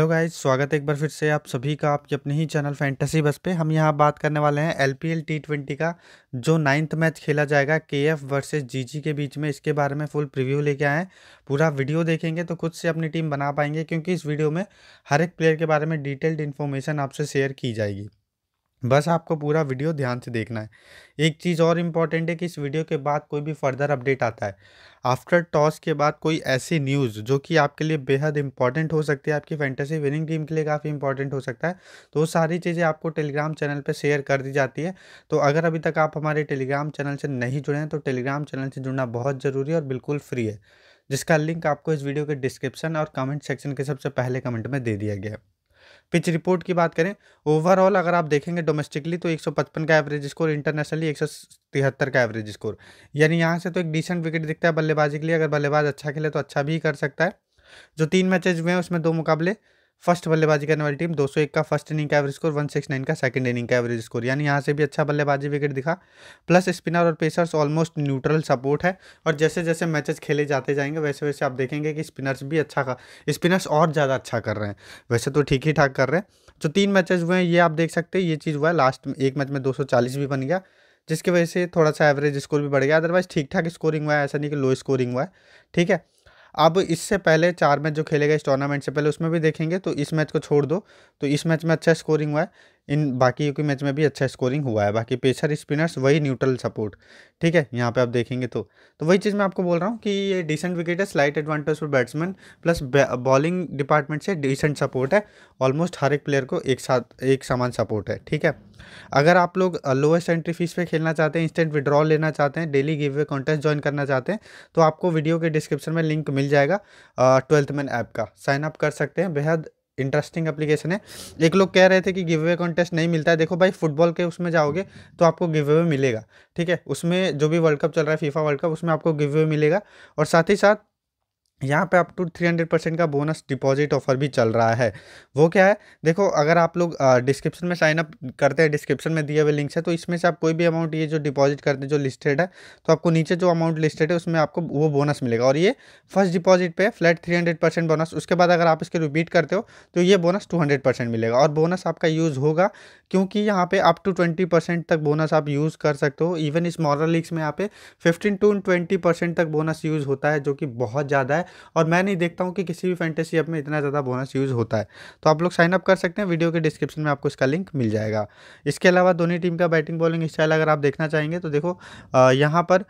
hello guys स्वागत है एक बार फिर से आप सभी का आपके अपने ही चैनल फैंटेसी बस पे हम यहाँ बात करने वाले हैं L P L T twenty का जो नाइन्थ मैच खेला जाएगा के एफ वर्सेज जी जी के बीच में इसके बारे में फुल प्रीव्यू लेके आए हैं पूरा वीडियो देखेंगे तो खुद से अपनी टीम बना पाएंगे क्योंकि इस वीडियो में हर एक प्लेयर के बारे में डिटेल्ड इन्फॉर्मेशन आपसे शेयर की जाएगी बस आपको पूरा वीडियो ध्यान से देखना है एक चीज़ और इम्पॉर्टेंट है कि इस वीडियो के बाद कोई भी फर्दर अपडेट आता है आफ्टर टॉस के बाद कोई ऐसी न्यूज़ जो कि आपके लिए बेहद इंपॉर्टेंट हो सकती है आपकी फैंटेसी विनिंग टीम के लिए काफ़ी इंपॉर्टेंट हो सकता है तो वो सारी चीज़ें आपको टेलीग्राम चैनल पर शेयर कर दी जाती है तो अगर अभी तक आप हमारे टेलीग्राम चैनल से नहीं जुड़े हैं तो टेलीग्राम चैनल से जुड़ना बहुत ज़रूरी है और बिल्कुल फ्री है जिसका लिंक आपको इस वीडियो के डिस्क्रिप्शन और कमेंट सेक्शन के सबसे पहले कमेंट में दे दिया गया है पिच रिपोर्ट की बात करें ओवरऑल अगर आप देखेंगे डोमेस्टिकली तो 155 का एवरेज स्कोर इंटरनेशनली एक का एवरेज स्कोर यानी यहाँ से तो एक डिसेंट विकेट दिखता है बल्लेबाजी के लिए अगर बल्लेबाज अच्छा खेले तो अच्छा भी कर सकता है जो तीन मैचेज हुए हैं उसमें दो मुकाबले फर्स्ट बल्लेबाजी करने वाली टीम 201 का फर्स्ट इनिंग का एवरेज स्कोर 169 का सेकंड इनिंग का एवरेज स्कोर यानी यहाँ से भी अच्छा बल्लेबाजी विकेट दिखा प्लस स्पिनर और पेसर्स ऑलमोस्ट न्यूट्रल सपोर्ट है और जैसे जैसे मैचेस खेले जाते जाएंगे वैसे वैसे आप देखेंगे कि स्पिनर्स भी अच्छा कर स्पिनर्स और ज़्यादा अच्छा कर रहे हैं वैसे तो ठीक ही ठाक कर रहे हैं जो तीन मैचेज हुए हैं ये आप देख सकते हैं ये चीज़ हुआ है लास्ट एक मैच में दो भी बन गया जिसकी वजह से थोड़ा सा एवरेज स्कोर भी बढ़ गया अदरवाइज ठीक ठाक स्कोरिंग हुआ है ऐसा नहीं कि लो स्कोरिंग हुआ है ठीक है अब इससे पहले चार मैच जो खेले गए इस टूर्नामेंट से पहले उसमें भी देखेंगे तो इस मैच को छोड़ दो तो इस मैच में अच्छा स्कोरिंग हुआ है इन बाकी के मैच में भी अच्छा स्कोरिंग हुआ है बाकी पेशर स्पिनर्स वही न्यूट्रल सपोर्ट ठीक है यहाँ पे आप देखेंगे तो तो वही चीज़ मैं आपको बोल रहा हूँ कि ये डिसेंट विकेट है slight advantage for batsman plus bowling department से डिसेंट सपोर्ट है ऑलमोस्ट हर एक प्लेयर को एक साथ एक समान सपोर्ट है ठीक है अगर आप लोग लोएस्ट एंट्री फीस पे खेलना चाहते हैं इंस्टेंट विड्रॉल लेना चाहते हैं daily giveaway contest join करना चाहते हैं तो आपको वीडियो के डिस्क्रिप्शन में लिंक मिल जाएगा ट्वेल्थ मैन ऐप का साइनअप कर सकते हैं बेहद इंटरेस्टिंग एप्लीकेशन है एक लोग कह रहे थे कि गिव अवे कॉन्टेस्ट नहीं मिलता है देखो भाई फुटबॉल के उसमें जाओगे तो आपको गिव अवे मिलेगा ठीक है उसमें जो भी वर्ल्ड कप चल रहा है फीफा वर्ल्ड कप उसमें आपको गिव अवे मिलेगा और साथ ही साथ यहाँ पे आप टू थ्री हंड्रेड परसेंट का बोनस डिपॉजिट ऑफर भी चल रहा है वो क्या है देखो अगर आप लोग डिस्क्रिप्शन में साइनअप करते हैं डिस्क्रिप्शन में दिए हुए लिंक्स है तो इसमें से आप कोई भी अमाउंट ये जो डिपॉजिट करते हैं जो लिस्टेड है तो आपको नीचे जो अमाउंट लिस्टेड है उसमें आपको वो बोनस मिलेगा और ये फर्स्ट डिपॉजिट पर flat three hundred percent bonus उसके बाद अगर आप इसके रिपीट करते हो तो ये बोनस टू हंड्रेड परसेंट मिलेगा और बोनस आपका यूज़ होगा क्योंकि यहाँ पर अप टू ट्वेंटी परसेंट तक बोनस आप यूज़ कर सकते हो इवन इस मॉरल लिंक्स में यहाँ पे फिफ्टीन टू ट्वेंटी परसेंट तक बोनस यूज़ होता है जो कि बहुत ज़्यादा है और मैं नहीं देखता हूँ कि किसी भी फैंटेसी ऐप में इतना ज़्यादा बोनस यूज़ होता है तो आप लोग साइनअप कर सकते हैं वीडियो के डिस्क्रिप्शन में आपको इसका लिंक मिल जाएगा इसके अलावा दोनों टीम का बैटिंग बॉलिंग स्टाइल अगर आप देखना चाहेंगे तो देखो यहाँ पर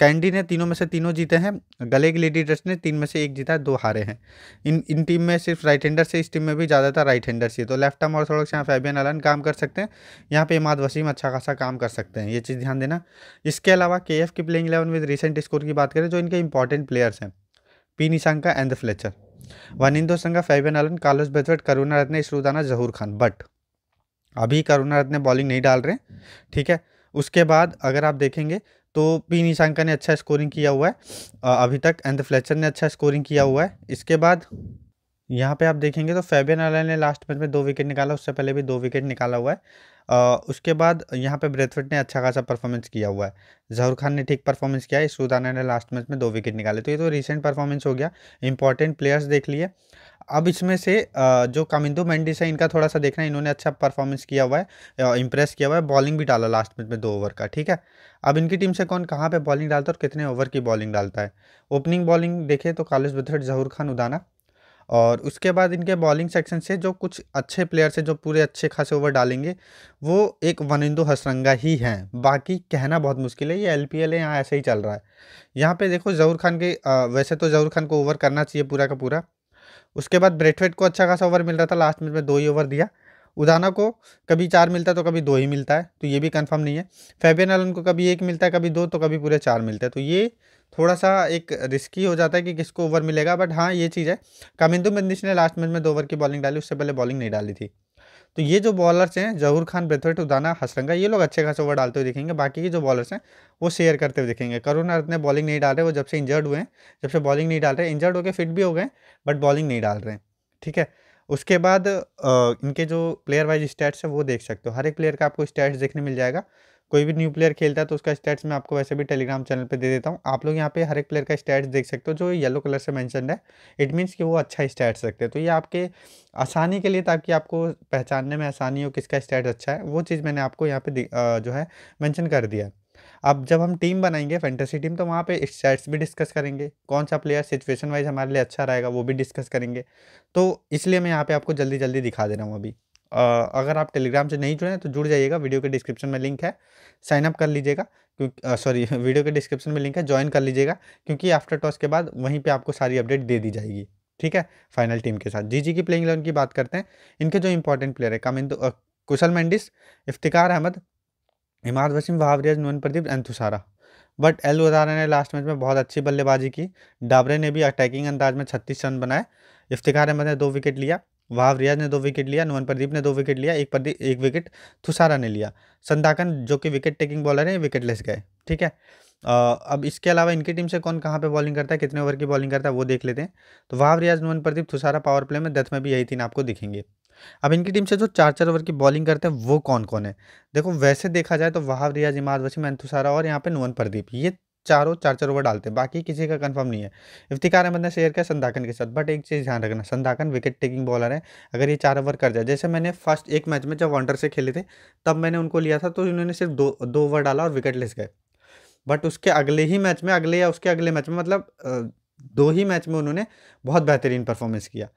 कैंडी ने तीनों में से तीनों जीते हैं गले की लेडी ड्रेस ने तीन में से एक जीता है दो हारे हैं इन इन टीम में सिर्फ राइट हैंडर से इस टीम में भी ज़्यादातर राइट हैंडर से तो लेफ्ट आर्म और थोड़ा यहाँ फैबियन अलन काम कर सकते हैं यहाँ पे इमाद वसीम अच्छा खासा काम कर सकते हैं ये चीज़ ध्यान देना इसके अलावा के की playing eleven with recent score की बात करें जो इनके इंपॉर्टेंट प्लेयर्स हैं P Nissanka and the Fletcher Wanindu Sanga Fabian Allen Carlos Brathwaite Karunaratne Isuru Udana Zahoor Khan but अभी करुणा रत्न बॉलिंग नहीं डाल रहे ठीक है उसके बाद अगर आप देखेंगे तो पी निशांका ने अच्छा स्कोरिंग किया हुआ है अभी तक एंड फ्लेचर ने अच्छा स्कोरिंग किया हुआ है इसके बाद यहाँ पे आप देखेंगे तो फेबियन अलन ने लास्ट मैच में दो विकेट निकाला उससे पहले भी दो विकेट निकाला हुआ है आ, उसके बाद यहाँ पे ब्रेथवेट ने अच्छा खासा परफॉर्मेंस किया हुआ है जहर खान ने ठीक परफॉर्मेंस किया है सुदाना ने लास्ट मैच में दो विकेट निकाले तो ये तो रिसेंट परफॉर्मेंस हो गया इंपॉर्टेंट प्लेयर्स देख लिए अब इसमें से जो कामिंदो मैंडिस है इनका थोड़ा सा देखना इन्होंने अच्छा परफॉर्मेंस किया हुआ है इंप्रेस किया हुआ है बॉलिंग भी डाला लास्ट मैच में दो ओवर का ठीक है अब इनकी टीम से कौन कहाँ पे बॉलिंग डालता है और कितने ओवर की बॉलिंग डालता है ओपनिंग बॉलिंग देखें तो कालिस बथर्ट जहूर खान उदाना और उसके बाद इनके बॉलिंग सेक्शन से जो कुछ अच्छे प्लेयर्स हैं जो पूरे अच्छे खासे ओवर डालेंगे वो एक वनिंदु हसरंगा ही हैं बाकी कहना बहुत मुश्किल है ये एल पी एल है यहाँ ऐसे ही चल रहा है यहाँ पे देखो जहूर खान के आ, वैसे तो जहूर खान को ओवर करना चाहिए पूरा का पूरा उसके बाद ब्रेटवेट को अच्छा खासा ओवर मिल रहा था लास्ट मिनट में दो ही ओवर दिया उदाना को कभी चार मिलता है तो कभी दो ही मिलता है तो ये भी कंफर्म नहीं है फेबियन एलन को कभी एक मिलता है कभी दो तो कभी पूरे चार मिलते हैं तो ये थोड़ा सा एक रिस्की हो जाता है कि किसको ओवर मिलेगा बट हाँ ये चीज़ है कामिंदु मंदिश ने लास्ट मैच में दो ओवर की बॉलिंग डाली उससे पहले बॉलिंग नहीं डाली थी तो ये जो बॉलर्स हैं जहूर खान ब्रेथवेट उदाना हसरंगा ये लोग अच्छे खास ओवर डालते हुए दिखेंगे बाकी के जो बॉलर्स हैं वो शेयर करते हुए दिखेंगे करुण अर्थ ने बॉलिंग नहीं डाल रहे वो जब से इंजर्ड हुए हैं जब से बॉलिंग नहीं डाल रहे इंजर्ड होकर फिट भी हो गए बट बॉलिंग नहीं डाल रहे हैं ठीक है उसके बाद इनके जो प्लेयर वाइज स्टैट्स है वो देख सकते हो हर एक प्लेयर का आपको स्टैट्स देखने मिल जाएगा कोई भी न्यू प्लेयर खेलता है तो उसका स्टैट्स मैं आपको वैसे भी टेलीग्राम चैनल पे दे देता हूँ आप लोग यहाँ पे हर एक प्लेयर का स्टैट्स देख सकते हो जो येलो कलर से मैंशन है इट मीन्स कि वो अच्छा स्टैट्स रखते हैं तो ये आपके आसानी के लिए ताकि आपको पहचानने में आसानी हो किसका स्टैट्स अच्छा है वो चीज़ मैंने आपको यहाँ पे जो है मैंशन कर दिया है अब जब हम टीम बनाएंगे फैंटेसी टीम तो वहाँ पे स्टैट्स भी डिस्कस करेंगे कौन सा प्लेयर सिचुएशन वाइज हमारे लिए अच्छा रहेगा वो भी डिस्कस करेंगे तो इसलिए मैं यहाँ पे आपको जल्दी जल्दी दिखा दे रहा हूँ अभी आ, अगर आप टेलीग्राम से नहीं जुड़े तो जुड़ जाइएगा वीडियो के डिस्क्रिप्शन में लिंक है साइन अप कर लीजिएगा क्योंकि सॉरी वीडियो के डिस्क्रिप्शन में लिंक है ज्वाइन कर लीजिएगा क्योंकि आफ्टर टॉस के बाद वहीं पर आपको सारी अपडेट दे दी जाएगी ठीक है फाइनल टीम के साथ जी की प्लेइंग लेवन की बात करते हैं इनके जो इंपॉर्टेंट प्लेयर है कामिंदो कुशल मैंडिस इफ्तिकार अहमद इमाद वसीम वहावरियाज नोन प्रदीप एंथुसारा बट एल उदारा ने लास्ट मैच में बहुत अच्छी बल्लेबाजी की डाबरे ने भी अटैकिंग अंदाज में छत्तीस रन बनाए इफ्तिखार अहमद ने दो विकेट लिया वहाव रियाज ने दो विकेट लिया नून प्रदीप ने दो विकेट लिया एक प्रदीप एक विकेट थुसारा ने लिया संदाकन जो कि विकेट टेकिंग बॉलर है विकेट लेस गए ठीक है अब इसके अलावा इनकी टीम से कौन कहाँ पे बॉलिंग करता है कितने ओवर की बॉलिंग करता है वो देख लेते हैं तो वहाव रियाज नून प्रदीप थुसारा पावर प्ले में डेथ में भी यही तीन आपको दिखेंगे अब इनकी टीम से जो चार चार ओवर की बॉलिंग करते हैं वो कौन कौन है देखो वैसे देखा जाए तो वहाब रियाज इमाद वसीम एंथुसारा और यहाँ पे नुवन प्रदीप ये चारों चार चार ओवर डालते हैं बाकी किसी का कंफर्म नहीं है इफ्तिकार अहमद ने शेयर किया संधाकन के साथ बट एक चीज़ ध्यान रखना संधाकन विकेट टेकिंग बॉलर है अगर ये चार ओवर कर जाए जैसे मैंने फर्स्ट एक मैच में जब वनडर से खेले थे तब मैंने उनको लिया था तो इन्होंने सिर्फ दो दो ओवर डाला और विकेट लेस गए बट उसके अगले ही मैच में अगले या उसके अगले मैच में मतलब दो ही मैच में उन्होंने बहुत बेहतरीन परफॉर्मेंस किया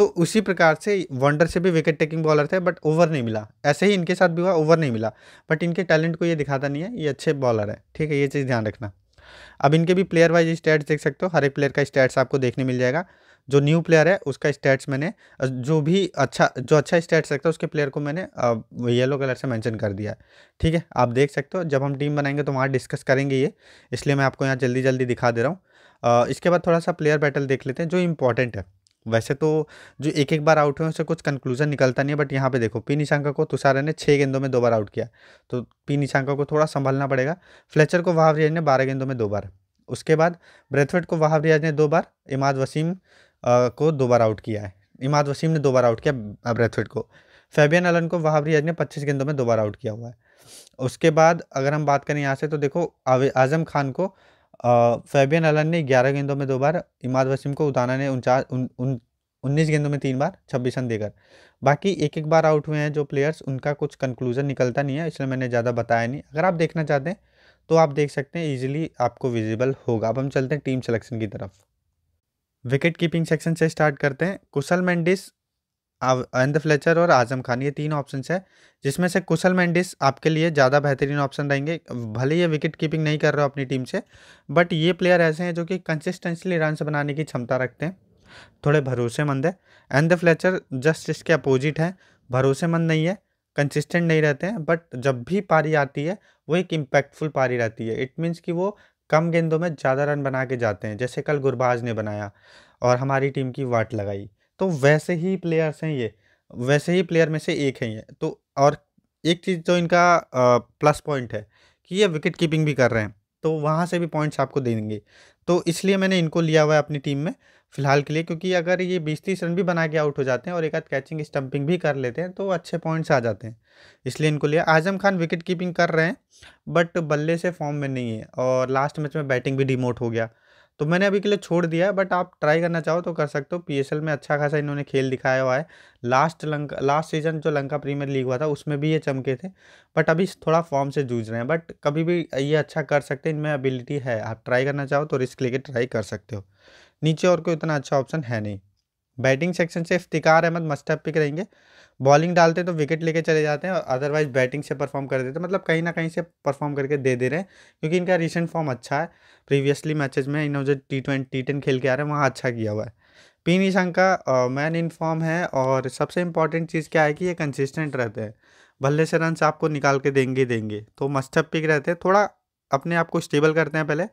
तो उसी प्रकार से वंडर से भी विकेट टेकिंग बॉलर थे बट ओवर नहीं मिला ऐसे ही इनके साथ भी हुआ ओवर नहीं मिला बट इनके टैलेंट को ये दिखाता नहीं है ये अच्छे बॉलर है ठीक है ये चीज़ ध्यान रखना अब इनके भी प्लेयर वाइज स्टैट्स देख सकते हो हर एक प्लेयर का स्टैट्स आपको देखने मिल जाएगा जो न्यू प्लेयर है उसका स्टैट्स मैंने जो भी अच्छा जो अच्छा स्टैट्स रखता है उसके प्लेयर को मैंने येलो कलर से मेंशन कर दिया है ठीक है आप देख सकते हो जब हम टीम बनाएंगे तो वहाँ डिस्कस करेंगे ये इसलिए मैं आपको यहाँ जल्दी जल्दी दिखा दे रहा हूँ इसके बाद थोड़ा सा प्लेयर बैटल देख लेते हैं जो इंपॉर्टेंट है वैसे तो जो एक एक बार आउट हुए उससे कुछ कंक्लूजन निकलता नहीं है बट यहाँ पे देखो पी निशांका को तुषारा ने छः गेंदों में दो बार आउट किया तो पी निशांका को थोड़ा संभालना पड़ेगा फ्लेचर को वहावरियाज ने बारह गेंदों में दो बार उसके बाद ब्रेथवेट को वहावरियाज ने दो बार इमाद वसीम को दो बार आउट किया है इमाद वसीम ने दो बार आउट किया ब्रेथवेट को फैबियन अलन को वहावरियाज ने पच्चीस गेंदों में दो बार आउट किया हुआ है उसके बाद अगर हम बात करें यहाँ से तो देखो आजम खान को फैबियन अलन ने ग्यारह गेंदों में दो बार इमाद वसीम को उदाना ने उनचास उन्नीस उन उन्नीस गेंदों में तीन बार छब्बीस रन देकर बाकी एक एक बार आउट हुए हैं जो प्लेयर्स उनका कुछ कंक्लूजन निकलता नहीं है इसलिए मैंने ज़्यादा बताया नहीं अगर आप देखना चाहते हैं तो आप देख सकते हैं इजीली आपको विजिबल होगा अब हम चलते हैं टीम सिलेक्शन की तरफ विकेट कीपिंग सेक्शन से स्टार्ट करते हैं कुशल मैंडिस आनंद फ्लेचर और आजम खान ये तीन ऑप्शन है जिसमें से कुशल मैंडिस आपके लिए ज़्यादा बेहतरीन ऑप्शन रहेंगे भले ये विकेट कीपिंग नहीं कर रहे हो अपनी टीम से बट ये प्लेयर ऐसे हैं जो कि कंसिस्टेंसली रन बनाने की क्षमता रखते हैं थोड़े भरोसेमंद है एंड द फ्लेचर जस्ट इसके अपोजिट हैं भरोसेमंद नहीं है कंसिस्टेंट नहीं रहते हैं बट जब भी पारी आती है वो एक इम्पैक्टफुल पारी रहती है इट मीन्स कि वो कम गेंदों में ज़्यादा रन बना के जाते हैं जैसे कल गुरबाज ने बनाया और हमारी टीम की वाट लगाई तो वैसे ही प्लेयर्स हैं ये वैसे ही प्लेयर में से एक हैं ये तो और एक चीज़ जो इनका प्लस पॉइंट है कि ये विकेट कीपिंग भी कर रहे हैं तो वहाँ से भी पॉइंट्स आपको देंगे तो इसलिए मैंने इनको लिया हुआ है अपनी टीम में फ़िलहाल के लिए क्योंकि अगर ये बीस तीस रन भी बना के आउट हो जाते हैं और एक आध कैचिंग स्टम्पिंग भी कर लेते हैं तो अच्छे पॉइंट्स आ जाते हैं इसलिए इनको लिया आजम खान विकेट कीपिंग कर रहे हैं बट बल्ले से फॉर्म में नहीं है और लास्ट मैच में बैटिंग भी डिमोट हो गया तो मैंने अभी के लिए छोड़ दिया है बट आप ट्राई करना चाहो तो कर सकते हो पीएसएल में अच्छा खासा इन्होंने खेल दिखाया हुआ है लास्ट लंका लास्ट सीजन जो लंका प्रीमियर लीग हुआ था उसमें भी ये चमके थे बट अभी थोड़ा फॉर्म से जूझ रहे हैं बट कभी भी ये अच्छा कर सकते हैं इनमें एबिलिटी है आप ट्राई करना चाहो तो रिस्क लेके ट्राई कर सकते हो नीचे और कोई इतना अच्छा ऑप्शन है नहीं बैटिंग सेक्शन से इफ्तिकार अहमद मस्टअप पिक रहेंगे बॉलिंग डालते हैं तो विकेट लेके चले जाते हैं और अदरवाइज बैटिंग से परफॉर्म कर देते हैं मतलब कहीं ना कहीं से परफॉर्म करके दे दे रहे हैं क्योंकि इनका रिसेंट फॉर्म अच्छा है प्रीवियसली मैचेज में इन्होंने जो टी ट्वेंटी टी टेन खेल के आ रहे हैं वहाँ अच्छा किया हुआ है पी नी शंका मैन इन फॉर्म है और सबसे इंपॉर्टेंट चीज़ क्या है कि ये कंसिस्टेंट रहते हैं भल्ले से रन आपको निकाल के देंगे देंगे तो मस्टअप पिक रहते हैं थोड़ा अपने आप को स्टेबल करते हैं पहले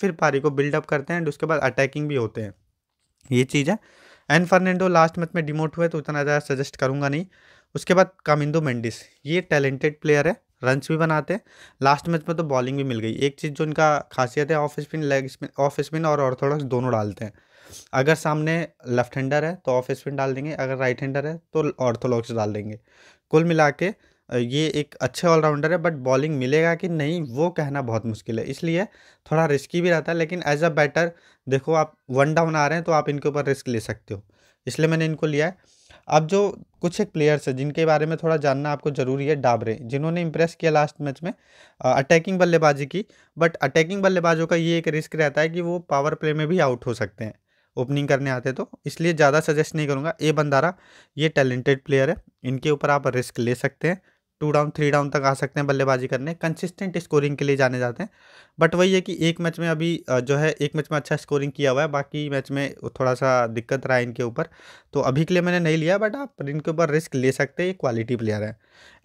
फिर पारी को बिल्डअप करते हैं एंड उसके बाद अटैकिंग भी होते हैं ये चीज़ है एन फर्नैंडो लास्ट मैच में डिमोट हुए तो उतना ज़्यादा सजेस्ट करूँगा नहीं उसके बाद कामिंदो मेंडिस ये टैलेंटेड प्लेयर है रनस भी बनाते हैं लास्ट मैच में तो बॉलिंग भी मिल गई एक चीज़ जो इनका खासियत है off spin leg spin off spin और ऑर्थोडॉक्स दोनों डालते हैं अगर सामने लेफ्ट हैंडर है तो ऑफ स्पिन डाल देंगे अगर राइट हैंडर है तो ऑर्थोडॉक्स डाल देंगे कुल मिला के ये एक अच्छे ऑलराउंडर है बट बॉलिंग मिलेगा कि नहीं वो कहना बहुत मुश्किल है इसलिए थोड़ा रिस्की भी रहता है लेकिन एज अ बैटर देखो आप वन डाउन आ रहे हैं तो आप इनके ऊपर रिस्क ले सकते हो इसलिए मैंने इनको लिया है अब जो कुछ एक प्लेयर्स हैं जिनके बारे में थोड़ा जानना आपको ज़रूरी है डाबरे जिन्होंने इम्प्रेस किया लास्ट मैच में अटैकिंग बल्लेबाजी की बट अटैकिंग बल्लेबाजों का ये एक रिस्क रहता है कि वो पावर प्ले में भी आउट हो सकते हैं ओपनिंग करने आते तो इसलिए ज़्यादा सजेस्ट नहीं करूँगा ए बंदारा ये टैलेंटेड प्लेयर है इनके ऊपर आप रिस्क ले सकते हैं टू डाउन थ्री डाउन तक आ सकते हैं बल्लेबाजी करने कंसिस्टेंट स्कोरिंग के लिए जाने जाते हैं बट वही है कि एक मैच में अभी जो है एक मैच में अच्छा स्कोरिंग किया हुआ है बाकी मैच में थोड़ा सा दिक्कत रहा है इनके ऊपर तो अभी के लिए मैंने नहीं लिया बट आप इनके ऊपर रिस्क ले सकते हैं ये क्वालिटी प्लेयर हैं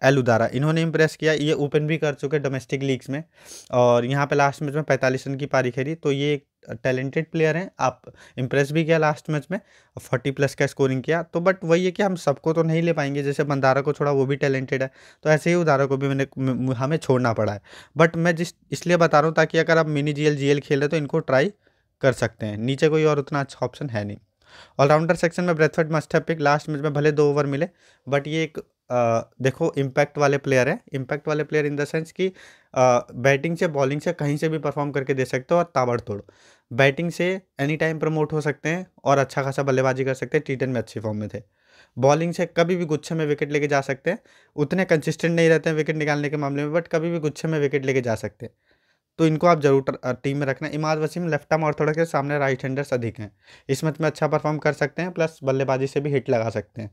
एल उदारा इन्होंने इम्प्रेस किया ये ओपन भी कर चुके डोमेस्टिक लीग्स में और यहाँ पर लास्ट मैच में पैंतालीस रन की पारी खेली तो ये टैलेंटेड प्लेयर हैं आप इम्प्रेस भी किया लास्ट मैच में फोर्टी प्लस का स्कोरिंग किया तो बट वही है कि हम सबको तो नहीं ले पाएंगे जैसे बंदारा को छोड़ा वो भी टैलेंटेड है तो ऐसे ही उदारा को भी मैंने हमें छोड़ना पड़ा है बट मैं जिस इसलिए बता रहा हूँ ताकि अगर आप mini G L G L रहे तो इनको ट्राई कर सकते हैं नीचे कोई और उतना अच्छा ऑप्शन है नहीं ऑलराउंडर सेक्शन में ब्रेथफर्ड मस्ट है पिक लास्ट मैच में भले दो ओवर मिले बट ये एक देखो इम्पैक्ट वाले प्लेयर हैं इम्पैक्ट वाले प्लेयर इन द सेंस कि बैटिंग से बॉलिंग से कहीं से भी परफॉर्म करके दे सकते हो और ताबड़तोड़ बैटिंग से एनी टाइम प्रमोट हो सकते हैं और अच्छा खासा बल्लेबाजी कर सकते हैं टी टेन में अच्छी फॉर्म में थे बॉलिंग से कभी भी गुच्छे में विकेट लेके जा सकते हैं उतने कंसिस्टेंट नहीं रहते हैं विकेट निकालने के मामले में बट कभी भी गुच्छे में विकेट लेके जा सकते हैं तो इनको आप जरूर टीम में रखना इमाद वसीम लेफ्ट आर्म थोड़े के सामने राइट हैंडर्स अधिक हैं इस मैच में अच्छा परफॉर्म कर सकते हैं प्लस बल्लेबाजी से भी हिट लगा सकते हैं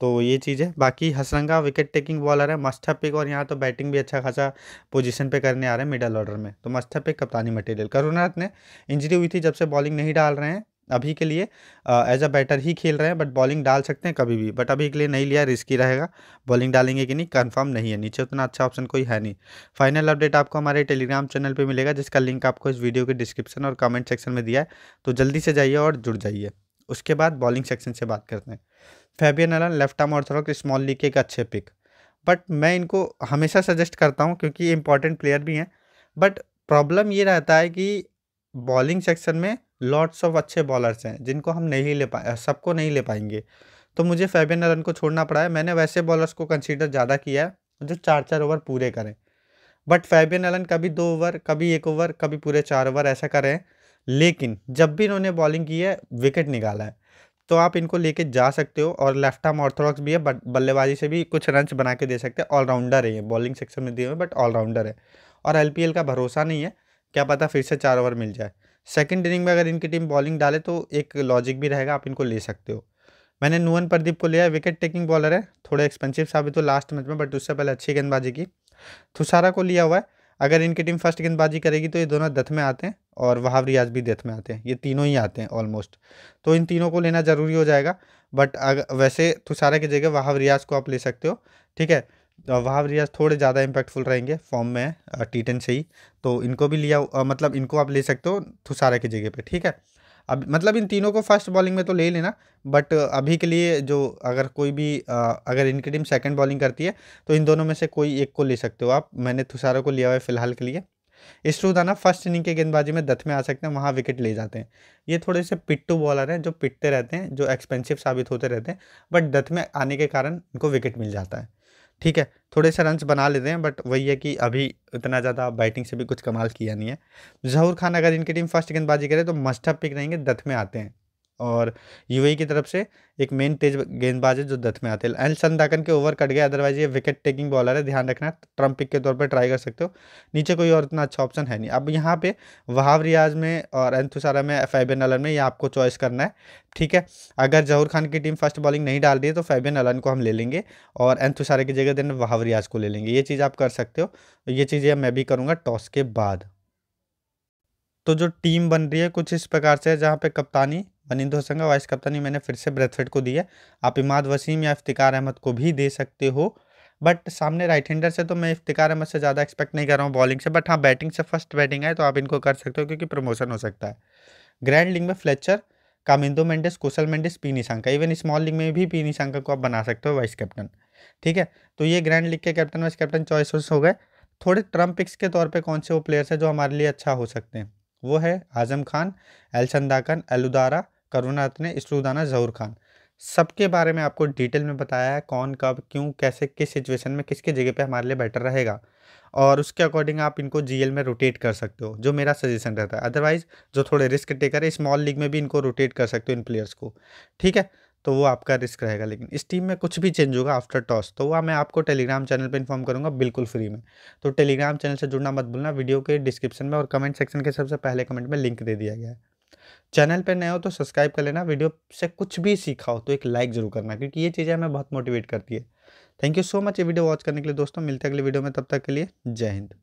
तो ये चीज़ है बाकी हसरंगा विकेट टेकिंग बॉलर है मस्था पिक और यहाँ तो बैटिंग भी अच्छा खासा पोजीशन पे करने आ रहे हैं मिडल ऑर्डर में तो मस्था पिक कप्तानी मटेरियल करुणा ने इंजरी हुई थी जब से बॉलिंग नहीं डाल रहे हैं अभी के लिए एज अ बैटर ही खेल रहे हैं बट बॉलिंग डाल सकते हैं कभी भी बट अभी के लिए नहीं लिया रिस्की रहेगा बॉलिंग डालेंगे कि नहीं कंफर्म नहीं है नीचे उतना अच्छा ऑप्शन कोई है नहीं फाइनल अपडेट आपको हमारे टेलीग्राम चैनल पे मिलेगा जिसका लिंक आपको इस वीडियो के डिस्क्रिप्शन और कमेंट सेक्शन में दिया है तो जल्दी से जाइए और जुड़ जाइए उसके बाद बॉलिंग सेक्शन से बात करते हैं Fabian Allen left arm orthodox small league के एक अच्छे पिक बट मैं इनको हमेशा सजेस्ट करता हूँ क्योंकि ये इंपॉर्टेंट प्लेयर भी हैं बट प्रॉब्लम ये रहता है कि बॉलिंग सेक्शन में लॉट्स ऑफ अच्छे बॉलर्स हैं जिनको हम नहीं ले पाए सबको नहीं ले पाएंगे तो मुझे फैबियन एलन को छोड़ना पड़ा है मैंने वैसे बॉलर्स को कंसिडर ज़्यादा किया है जो चार चार ओवर पूरे करें बट फैबियन एलन कभी दो ओवर कभी एक ओवर कभी पूरे चार ओवर ऐसा करें लेकिन जब भी इन्होंने बॉलिंग की है विकेट निकाला है तो आप इनको लेके जा सकते हो और लेफ्ट आर्म ऑर्थोडॉक्स भी है बट बल्लेबाजी से भी कुछ रन बना के दे सकते हैं ऑलराउंडर है ये बॉलिंग सेक्शन में दिए हुए बट ऑलराउंडर है और एल का भरोसा नहीं है क्या पता फिर से चार ओवर मिल जाए सेकेंड इनिंग में अगर इनकी टीम बॉलिंग डाले तो एक लॉजिक भी रहेगा आप इनको ले सकते हो मैंने नुवन प्रदीप को लिया विकेट टेकिंग बॉलर है थोड़े एक्सपेंसिव साबित हो लास्ट मैच में बट उससे पहले अच्छी गेंदबाजी की थुसारा को लिया हुआ है अगर इनकी टीम फर्स्ट गेंदबाजी करेगी तो ये दोनों दथ में आते हैं और वहाव रियाज भी डेथ में आते हैं ये तीनों ही आते हैं ऑलमोस्ट तो इन तीनों को लेना ज़रूरी हो जाएगा बट अगर वैसे तुषारा तो की जगह वहाव रियाज को आप ले सकते हो ठीक है तो रियाज थोड़े ज़्यादा इम्पैक्टफुल रहेंगे फॉर्म में टी से ही तो इनको भी लिया मतलब इनको आप ले सकते हो तुषारा की जगह पर ठीक है अब मतलब इन तीनों को फर्स्ट बॉलिंग में तो ले लेना बट अभी के लिए जो अगर कोई भी अगर इनकी टीम सेकेंड बॉलिंग करती है तो इन दोनों में से कोई एक को ले सकते हो आप मैंने थुसारा को लिया हुआ है फिलहाल के लिए इस रुदाना फर्स्ट इनिंग के गेंदबाजी में दथ में आ सकते हैं वहाँ विकेट ले जाते हैं ये थोड़े से पिट्टू बॉलर हैं जो पिटते रहते हैं जो एक्सपेंसिव साबित होते रहते हैं बट दथ में आने के कारण इनको विकेट मिल जाता है ठीक है थोड़े से रन्स बना लेते हैं बट वही है कि अभी इतना ज़्यादा बैटिंग से भी कुछ कमाल किया नहीं है जहूर खान अगर इनकी टीम फर्स्ट गेंदबाजी करे तो मस्टअप पिक रहेंगे दथ में आते हैं और यूएई की तरफ से एक मेन तेज गेंदबाज है जो दथ में आते हैं एंड संदाकन के ओवर कट गए अदरवाइज ये विकेट टेकिंग बॉलर है ध्यान रखना ट्रम्प पिक के तौर पर ट्राई कर सकते हो नीचे कोई और इतना अच्छा ऑप्शन है नहीं अब यहाँ पे वहाव रियाज में और एंथुसारा में फैबियन अलन में ये आपको चॉइस करना है ठीक है अगर जहूर खान की टीम फर्स्ट बॉलिंग नहीं डाल रही है तो फैबियन अलन को हम ले लेंगे और एंथुसारा की जगह देन वहाव रियाज को ले लेंगे ये चीज़ आप कर सकते हो ये चीज़ें मैं भी करूँगा टॉस के बाद तो जो टीम बन रही है कुछ इस प्रकार से है जहाँ पे कप्तानी वनीत होसन का वाइस कप्तानी मैंने फिर से ब्रेथफेट को दिया आप इमाद वसीम या इफ्तिकार अहमद को भी दे सकते हो बट सामने राइट हैंडर से तो मैं इफ्तिकार अहमद से ज़्यादा एक्सपेक्ट नहीं कर रहा हूँ बॉलिंग से बट हाँ बैटिंग से फर्स्ट बैटिंग है तो आप इनको कर सकते हो क्योंकि प्रमोशन हो सकता है ग्रैंड लीग में Fletcher Kamindu Mendis Kusal Mendis P Nissanka even small league में भी पी निशांका को आप बना सकते हो वाइस कैप्टन ठीक है तो ये ग्रैंड लीग के कैप्टन वाइस कैप्टन चॉइस हो गए थोड़े ट्रम्प पिक्स के तौर पर कौन से वो प्लेयर्स हैं जो हमारे लिए अच्छा हो सकते हैं वो है आज़म खान एलचंदाकन एलुदारा करुणारत्न इसलूदाना ज़हूर खान सबके बारे में आपको डिटेल में बताया है कौन कब क्यों कैसे किस सिचुएशन में किसके जगह पे हमारे लिए बेटर रहेगा और उसके अकॉर्डिंग आप इनको जीएल में रोटेट कर सकते हो जो मेरा सजेशन रहता है अदरवाइज जो थोड़े रिस्क टेकर है स्मॉल लीग में भी इनको रोटेट कर सकते हो इन प्लेयर्स को ठीक है तो वो आपका रिस्क रहेगा लेकिन इस टीम में कुछ भी चेंज होगा आफ्टर टॉस तो वह मैं आपको टेलीग्राम चैनल पर इन्फॉर्म करूंगा बिल्कुल फ्री में तो टेलीग्राम चैनल से जुड़ना मत भूलना वीडियो के डिस्क्रिप्शन में और कमेंट सेक्शन के सबसे पहले कमेंट में लिंक दे दिया गया है चैनल पर नए हो तो सब्सक्राइब कर लेना वीडियो से कुछ भी सीखा हो तो एक लाइक ज़रूर करना क्योंकि ये चीज़ें हमें बहुत मोटिवेट करती है थैंक यू सो मच ये वीडियो वॉच करने के लिए दोस्तों मिलते हैं अगले वीडियो में तब तक के लिए जय हिंद